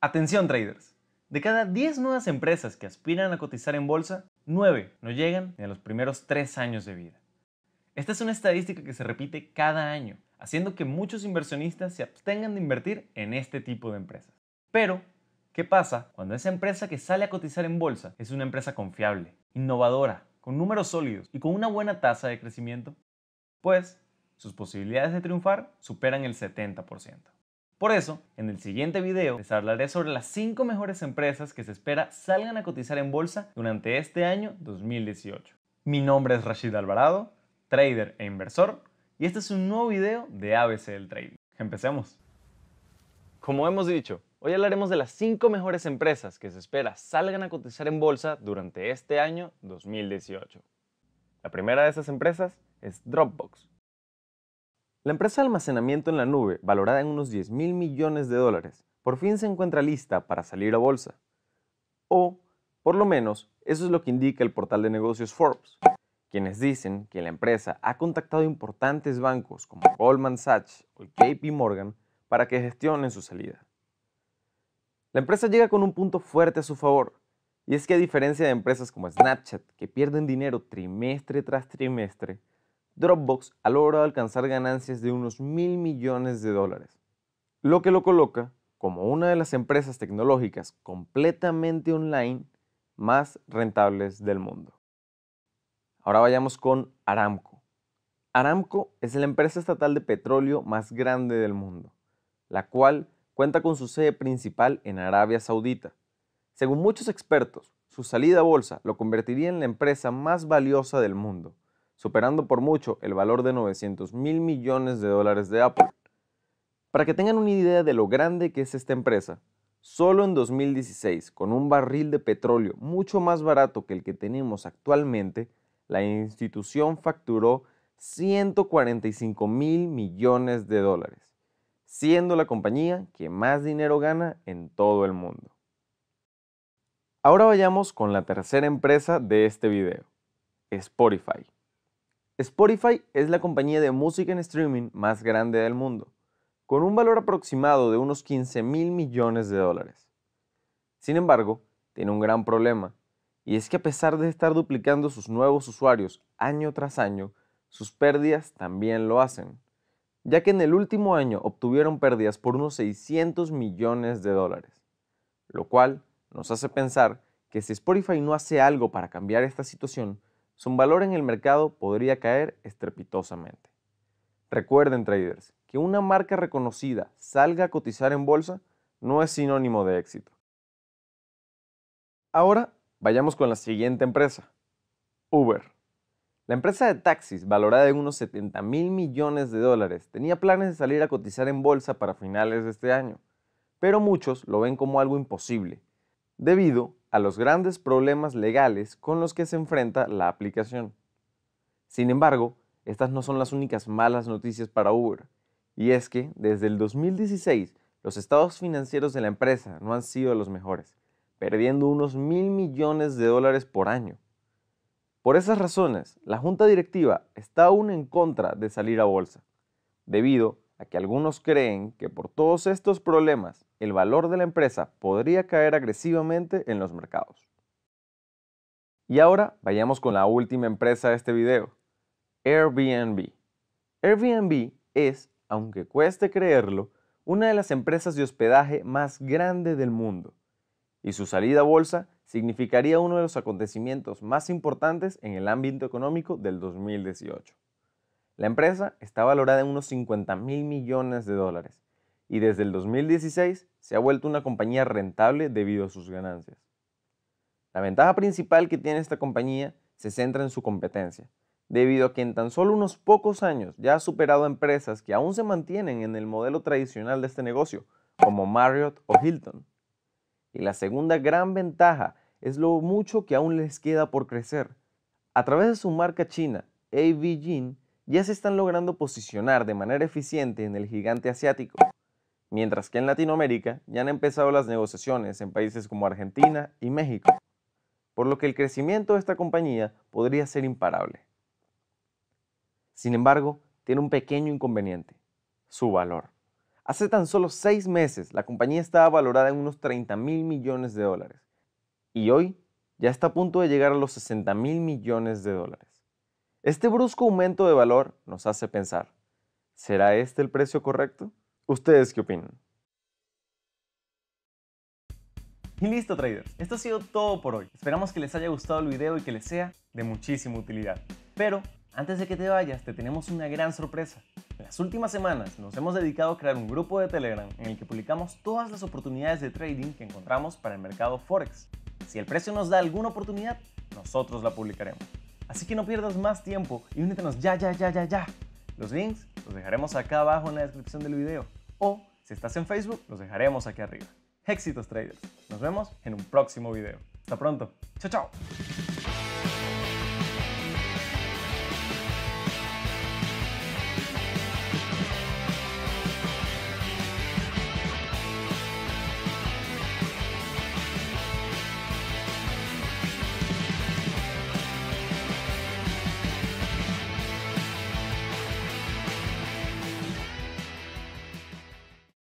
Atención traders, de cada 10 nuevas empresas que aspiran a cotizar en bolsa, 9 no llegan ni a los primeros 3 años de vida. Esta es una estadística que se repite cada año, haciendo que muchos inversionistas se abstengan de invertir en este tipo de empresas. Pero, ¿qué pasa cuando esa empresa que sale a cotizar en bolsa es una empresa confiable, innovadora, con números sólidos y con una buena tasa de crecimiento? Pues, sus posibilidades de triunfar superan el 70%. Por eso, en el siguiente video les hablaré sobre las 5 mejores empresas que se espera salgan a cotizar en bolsa durante este año 2018. Mi nombre es Rashid Alvarado, trader e inversor, y este es un nuevo video de ABC del Trading. Empecemos. Como hemos dicho, hoy hablaremos de las 5 mejores empresas que se espera salgan a cotizar en bolsa durante este año 2018. La primera de esas empresas es Dropbox, la empresa de almacenamiento en la nube, valorada en unos 10 mil millones de dólares, por fin se encuentra lista para salir a bolsa. O, por lo menos, eso es lo que indica el portal de negocios Forbes, quienes dicen que la empresa ha contactado importantes bancos como Goldman Sachs o JP Morgan para que gestionen su salida. La empresa llega con un punto fuerte a su favor, y es que a diferencia de empresas como Snapchat, que pierden dinero trimestre tras trimestre, Dropbox ha logrado alcanzar ganancias de unos mil millones de dólares, lo que lo coloca como una de las empresas tecnológicas completamente online más rentables del mundo. Ahora vayamos con Aramco. Aramco es la empresa estatal de petróleo más grande del mundo, la cual cuenta con su sede principal en Arabia Saudita. Según muchos expertos, su salida a bolsa lo convertiría en la empresa más valiosa del mundo, superando por mucho el valor de 900 mil millones de dólares de Apple. Para que tengan una idea de lo grande que es esta empresa, solo en 2016, con un barril de petróleo mucho más barato que el que tenemos actualmente, la institución facturó 145 mil millones de dólares, siendo la compañía que más dinero gana en todo el mundo. Ahora vayamos con la tercera empresa de este video, Spotify. Spotify es la compañía de música en streaming más grande del mundo, con un valor aproximado de unos 15 mil millones de dólares. Sin embargo, tiene un gran problema, y es que a pesar de estar duplicando sus nuevos usuarios año tras año, sus pérdidas también lo hacen, ya que en el último año obtuvieron pérdidas por unos 600 millones de dólares, lo cual nos hace pensar que si Spotify no hace algo para cambiar esta situación, su valor en el mercado podría caer estrepitosamente. Recuerden, traders, que una marca reconocida salga a cotizar en bolsa no es sinónimo de éxito. Ahora vayamos con la siguiente empresa, Uber. La empresa de taxis, valorada en unos 70 mil millones de dólares, tenía planes de salir a cotizar en bolsa para finales de este año, pero muchos lo ven como algo imposible, debido a los grandes problemas legales con los que se enfrenta la aplicación. Sin embargo, estas no son las únicas malas noticias para Uber, y es que desde el 2016 los estados financieros de la empresa no han sido los mejores, perdiendo unos mil millones de dólares por año. Por esas razones, la junta directiva está aún en contra de salir a bolsa, debido a a que algunos creen que por todos estos problemas el valor de la empresa podría caer agresivamente en los mercados. Y ahora vayamos con la última empresa de este video, Airbnb. Airbnb es, aunque cueste creerlo, una de las empresas de hospedaje más grande del mundo, y su salida a bolsa significaría uno de los acontecimientos más importantes en el ámbito económico del 2018. La empresa está valorada en unos 50 mil millones de dólares y desde el 2016 se ha vuelto una compañía rentable debido a sus ganancias. La ventaja principal que tiene esta compañía se centra en su competencia, debido a que en tan solo unos pocos años ya ha superado empresas que aún se mantienen en el modelo tradicional de este negocio, como Marriott o Hilton. Y la segunda gran ventaja es lo mucho que aún les queda por crecer. A través de su marca china, AV ya se están logrando posicionar de manera eficiente en el gigante asiático, mientras que en Latinoamérica ya han empezado las negociaciones en países como Argentina y México, por lo que el crecimiento de esta compañía podría ser imparable. Sin embargo, tiene un pequeño inconveniente, su valor. Hace tan solo seis meses la compañía estaba valorada en unos 30 mil millones de dólares y hoy ya está a punto de llegar a los 60 mil millones de dólares. Este brusco aumento de valor nos hace pensar, ¿será este el precio correcto? ¿Ustedes qué opinan? Y listo traders, esto ha sido todo por hoy. Esperamos que les haya gustado el video y que les sea de muchísima utilidad. Pero antes de que te vayas, te tenemos una gran sorpresa. En las últimas semanas nos hemos dedicado a crear un grupo de Telegram en el que publicamos todas las oportunidades de trading que encontramos para el mercado Forex. Si el precio nos da alguna oportunidad, nosotros la publicaremos. Así que no pierdas más tiempo y únetenos ya, ya, ya, ya, ya. Los links los dejaremos acá abajo en la descripción del video. O si estás en Facebook, los dejaremos aquí arriba. Éxitos traders. Nos vemos en un próximo video. Hasta pronto. Chao, chao.